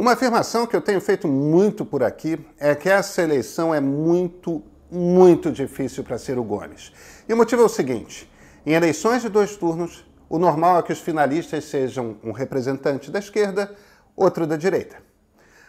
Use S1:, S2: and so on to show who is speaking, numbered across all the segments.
S1: Uma afirmação que eu tenho feito muito por aqui é que essa eleição é muito, muito difícil para Ciro Gomes. E o motivo é o seguinte: em eleições de dois turnos, o normal é que os finalistas sejam um representante da esquerda, outro da direita.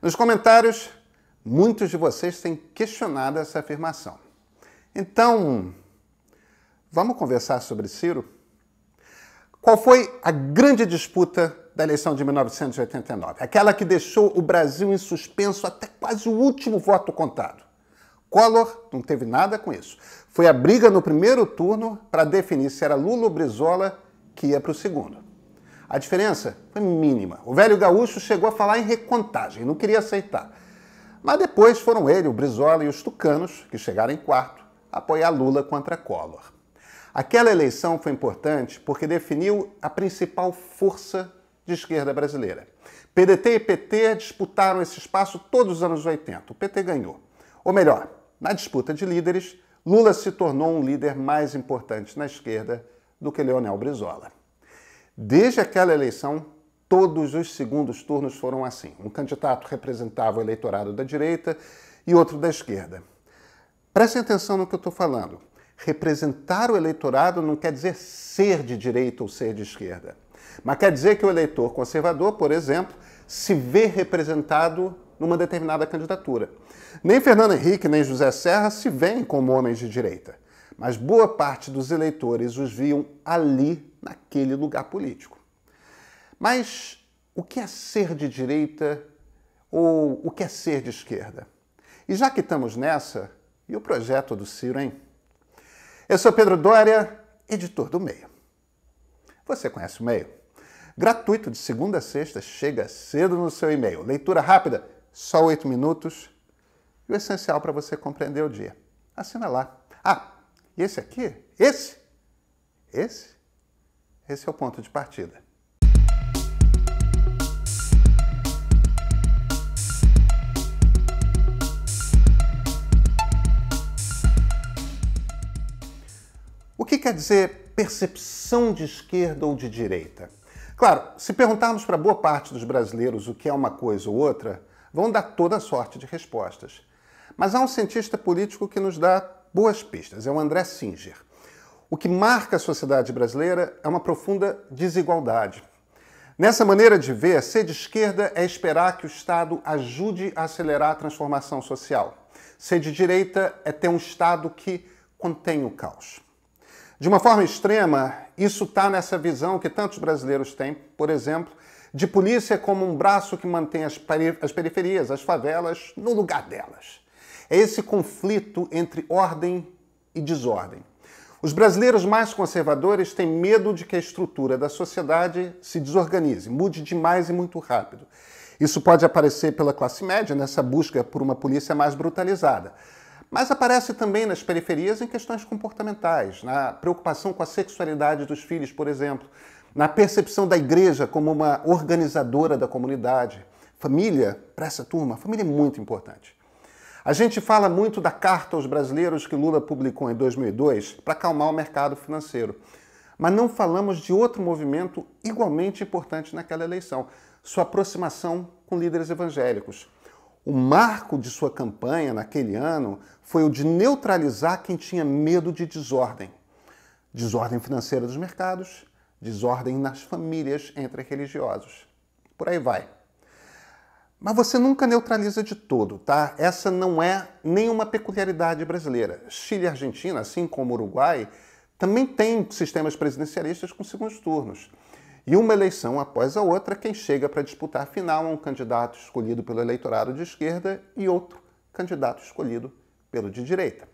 S1: Nos comentários, muitos de vocês têm questionado essa afirmação. Então, vamos conversar sobre Ciro? Qual foi a grande disputa da eleição de 1989, aquela que deixou o Brasil em suspenso até quase o último voto contado. Collor não teve nada com isso. Foi a briga no primeiro turno para definir se era Lula ou Brizola que ia para o segundo. A diferença foi mínima. O velho gaúcho chegou a falar em recontagem, não queria aceitar. Mas depois foram ele, o Brizola e os tucanos, que chegaram em quarto, apoiar Lula contra Collor. Aquela eleição foi importante porque definiu a principal força de esquerda brasileira. PDT e PT disputaram esse espaço todos os anos 80. O PT ganhou. Ou melhor, na disputa de líderes, Lula se tornou um líder mais importante na esquerda do que Leonel Brizola. Desde aquela eleição, todos os segundos turnos foram assim. Um candidato representava o eleitorado da direita e outro da esquerda. Prestem atenção no que eu estou falando. Representar o eleitorado não quer dizer ser de direita ou ser de esquerda. Mas quer dizer que o eleitor conservador, por exemplo, se vê representado numa determinada candidatura. Nem Fernando Henrique nem José Serra se veem como homens de direita, mas boa parte dos eleitores os viam ali, naquele lugar político. Mas o que é ser de direita ou o que é ser de esquerda? E já que estamos nessa, e o projeto do Ciro, hein? Eu sou Pedro Dória, editor do Meio. Você conhece o Meio? Gratuito, de segunda a sexta, chega cedo no seu e-mail. Leitura rápida, só oito minutos. E o essencial para você compreender o dia. Assina lá. Ah, e esse aqui? Esse? Esse? Esse é o ponto de partida. O que quer dizer percepção de esquerda ou de direita? Claro, se perguntarmos para boa parte dos brasileiros o que é uma coisa ou outra, vão dar toda sorte de respostas. Mas há um cientista político que nos dá boas pistas, é o André Singer. O que marca a sociedade brasileira é uma profunda desigualdade. Nessa maneira de ver, ser de esquerda é esperar que o Estado ajude a acelerar a transformação social. Ser de direita é ter um Estado que contém o caos. De uma forma extrema, isso está nessa visão que tantos brasileiros têm, por exemplo, de polícia como um braço que mantém as, as periferias, as favelas, no lugar delas. É esse conflito entre ordem e desordem. Os brasileiros mais conservadores têm medo de que a estrutura da sociedade se desorganize, mude demais e muito rápido. Isso pode aparecer pela classe média nessa busca por uma polícia mais brutalizada. Mas aparece também nas periferias em questões comportamentais, na preocupação com a sexualidade dos filhos, por exemplo, na percepção da igreja como uma organizadora da comunidade. Família, para essa turma, família é muito importante. A gente fala muito da carta aos brasileiros que Lula publicou em 2002 para acalmar o mercado financeiro. Mas não falamos de outro movimento igualmente importante naquela eleição: sua aproximação com líderes evangélicos. O marco de sua campanha naquele ano foi o de neutralizar quem tinha medo de desordem. Desordem financeira dos mercados, desordem nas famílias entre religiosos. Por aí vai. Mas você nunca neutraliza de todo, tá? Essa não é nenhuma peculiaridade brasileira. Chile e Argentina, assim como Uruguai, também têm sistemas presidencialistas com segundos turnos. E uma eleição após a outra, quem chega para disputar a final é um candidato escolhido pelo eleitorado de esquerda e outro candidato escolhido pelo de direita.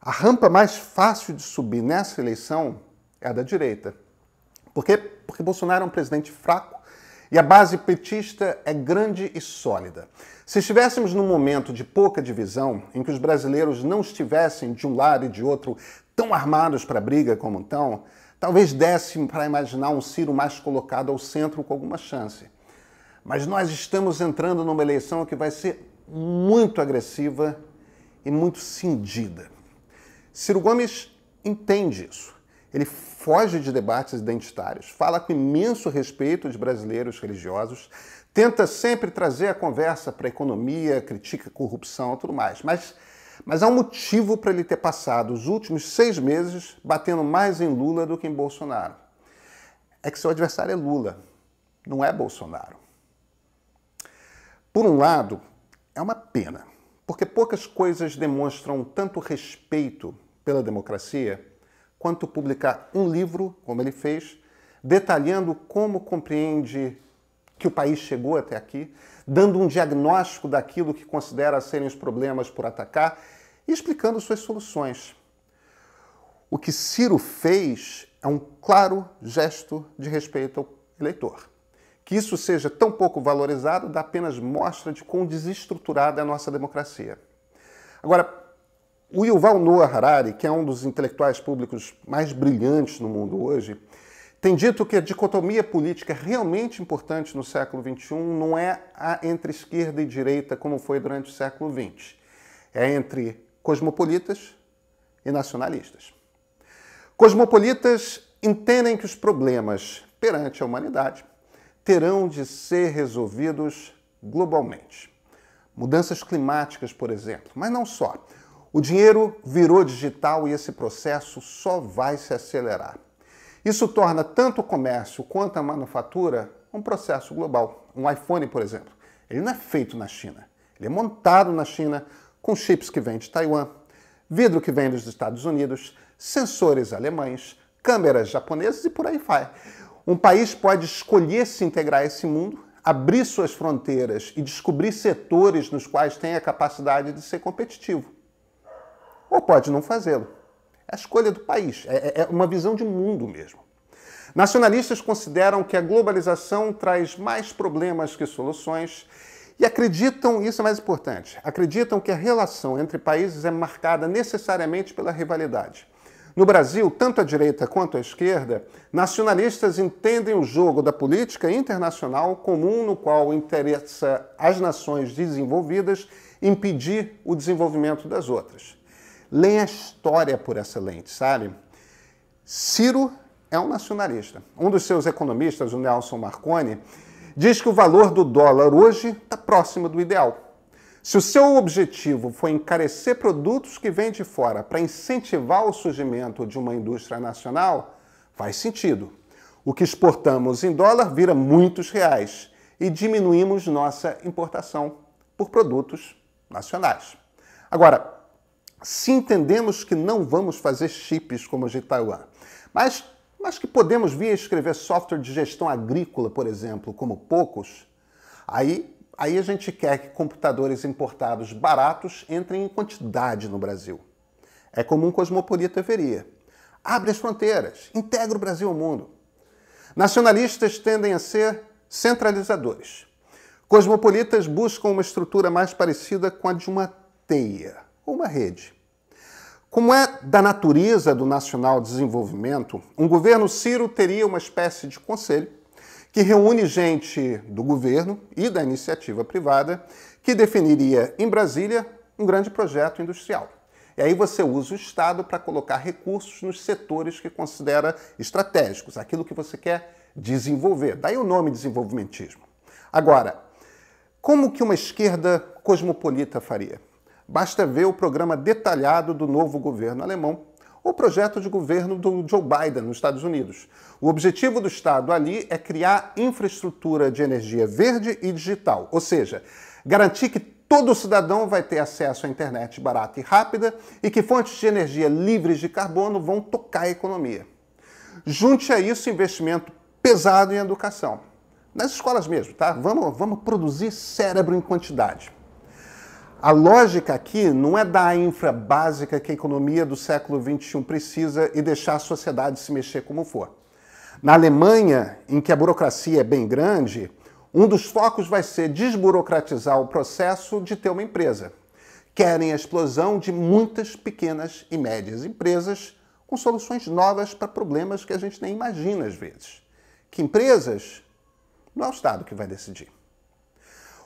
S1: A rampa mais fácil de subir nessa eleição é a da direita. Por quê? Porque Bolsonaro é um presidente fraco e a base petista é grande e sólida. Se estivéssemos num momento de pouca divisão, em que os brasileiros não estivessem de um lado e de outro tão armados para a briga como estão, Talvez desse para imaginar um Ciro mais colocado ao centro com alguma chance. Mas nós estamos entrando numa eleição que vai ser muito agressiva e muito cindida. Ciro Gomes entende isso. Ele foge de debates identitários, fala com imenso respeito de brasileiros religiosos, tenta sempre trazer a conversa para a economia, critica a corrupção e tudo mais, mas mas há um motivo para ele ter passado os últimos seis meses batendo mais em Lula do que em Bolsonaro. É que seu adversário é Lula, não é Bolsonaro. Por um lado, é uma pena, porque poucas coisas demonstram tanto respeito pela democracia quanto publicar um livro, como ele fez, detalhando como compreende que o país chegou até aqui, dando um diagnóstico daquilo que considera serem os problemas por atacar e explicando suas soluções. O que Ciro fez é um claro gesto de respeito ao eleitor. Que isso seja tão pouco valorizado dá apenas mostra de quão desestruturada é a nossa democracia. Agora, o Yuval Noah Harari, que é um dos intelectuais públicos mais brilhantes no mundo hoje, tem dito que a dicotomia política realmente importante no século XXI não é a entre esquerda e direita como foi durante o século XX. É entre cosmopolitas e nacionalistas. Cosmopolitas entendem que os problemas perante a humanidade terão de ser resolvidos globalmente. Mudanças climáticas, por exemplo, mas não só. O dinheiro virou digital e esse processo só vai se acelerar. Isso torna tanto o comércio quanto a manufatura um processo global. Um iPhone, por exemplo, ele não é feito na China, ele é montado na China com chips que vêm de Taiwan, vidro que vem dos Estados Unidos, sensores alemães, câmeras japonesas e por aí vai. Um país pode escolher se integrar a esse mundo, abrir suas fronteiras e descobrir setores nos quais tem a capacidade de ser competitivo. Ou pode não fazê-lo. É a escolha do país, é, é, é uma visão de mundo mesmo. Nacionalistas consideram que a globalização traz mais problemas que soluções e acreditam, isso é mais importante, acreditam que a relação entre países é marcada necessariamente pela rivalidade. No Brasil, tanto a direita quanto a esquerda, nacionalistas entendem o jogo da política internacional comum no qual interessa às nações desenvolvidas impedir o desenvolvimento das outras. Leia a história por essa lente, sabe? Ciro é um nacionalista. Um dos seus economistas, o Nelson Marconi, diz que o valor do dólar hoje está próximo do ideal. Se o seu objetivo for encarecer produtos que vêm de fora para incentivar o surgimento de uma indústria nacional, faz sentido. O que exportamos em dólar vira muitos reais e diminuímos nossa importação por produtos nacionais. Agora, se entendemos que não vamos fazer chips como os de Taiwan, mas mas que podemos vir a escrever software de gestão agrícola, por exemplo, como poucos, aí, aí a gente quer que computadores importados baratos entrem em quantidade no Brasil. É como um cosmopolita veria. Abre as fronteiras, integra o Brasil ao mundo. Nacionalistas tendem a ser centralizadores. Cosmopolitas buscam uma estrutura mais parecida com a de uma teia ou uma rede. Como é da natureza do nacional desenvolvimento, um governo Ciro teria uma espécie de conselho que reúne gente do governo e da iniciativa privada que definiria em Brasília um grande projeto industrial. E aí você usa o Estado para colocar recursos nos setores que considera estratégicos, aquilo que você quer desenvolver. Daí o nome desenvolvimentismo. Agora, como que uma esquerda cosmopolita faria? Basta ver o programa detalhado do novo governo alemão o projeto de governo do Joe Biden nos Estados Unidos. O objetivo do Estado ali é criar infraestrutura de energia verde e digital, ou seja, garantir que todo cidadão vai ter acesso à internet barata e rápida e que fontes de energia livres de carbono vão tocar a economia. Junte a isso investimento pesado em educação. Nas escolas mesmo, tá? Vamos, vamos produzir cérebro em quantidade. A lógica aqui não é dar a infra básica que a economia do século XXI precisa e deixar a sociedade se mexer como for. Na Alemanha, em que a burocracia é bem grande, um dos focos vai ser desburocratizar o processo de ter uma empresa. Querem a explosão de muitas pequenas e médias empresas com soluções novas para problemas que a gente nem imagina às vezes. Que empresas? Não é o Estado que vai decidir.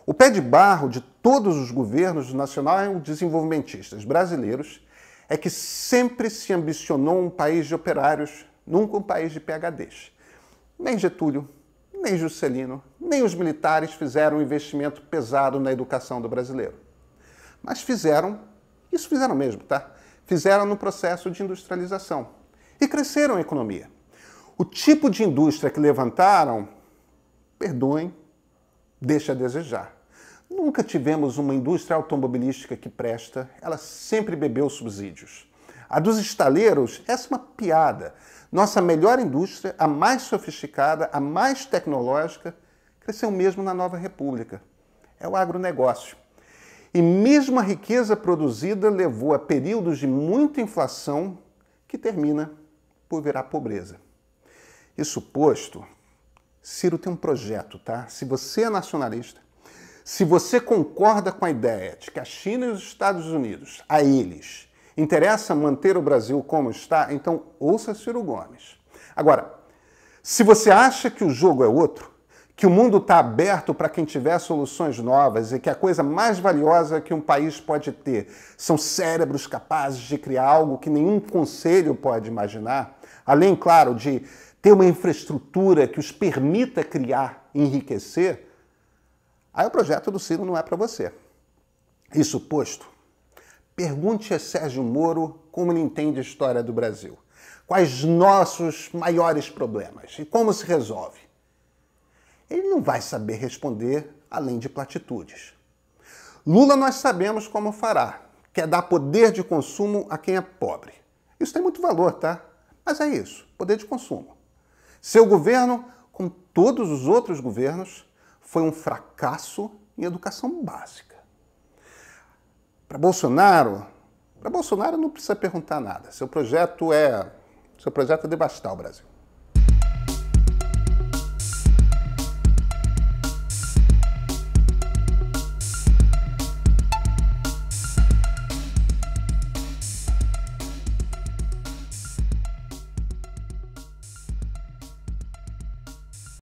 S1: O pé de barro de todos os governos nacional desenvolvimentistas brasileiros é que sempre se ambicionou um país de operários, nunca um país de PHDs. Nem Getúlio, nem Juscelino, nem os militares fizeram um investimento pesado na educação do brasileiro. Mas fizeram, isso fizeram mesmo, tá? Fizeram no processo de industrialização e cresceram a economia. O tipo de indústria que levantaram, perdoem, deixa a desejar. Nunca tivemos uma indústria automobilística que presta, ela sempre bebeu subsídios. A dos estaleiros, essa é uma piada. Nossa melhor indústria, a mais sofisticada, a mais tecnológica, cresceu mesmo na nova república. É o agronegócio. E mesmo a riqueza produzida levou a períodos de muita inflação que termina por virar pobreza. Isso posto, Ciro tem um projeto, tá? Se você é nacionalista, se você concorda com a ideia de que a China e os Estados Unidos, a eles, interessa manter o Brasil como está, então ouça Ciro Gomes. Agora, se você acha que o jogo é outro, que o mundo está aberto para quem tiver soluções novas e que a coisa mais valiosa que um país pode ter são cérebros capazes de criar algo que nenhum conselho pode imaginar, além, claro, de ter uma infraestrutura que os permita criar, enriquecer, aí o projeto do Ciro não é para você. Isso posto, pergunte a Sérgio Moro como ele entende a história do Brasil. Quais nossos maiores problemas e como se resolve? Ele não vai saber responder além de platitudes. Lula nós sabemos como fará, quer é dar poder de consumo a quem é pobre. Isso tem muito valor, tá? Mas é isso, poder de consumo. Seu governo, como todos os outros governos, foi um fracasso em educação básica. Para Bolsonaro, para Bolsonaro não precisa perguntar nada. Seu projeto é, seu projeto é devastar o Brasil.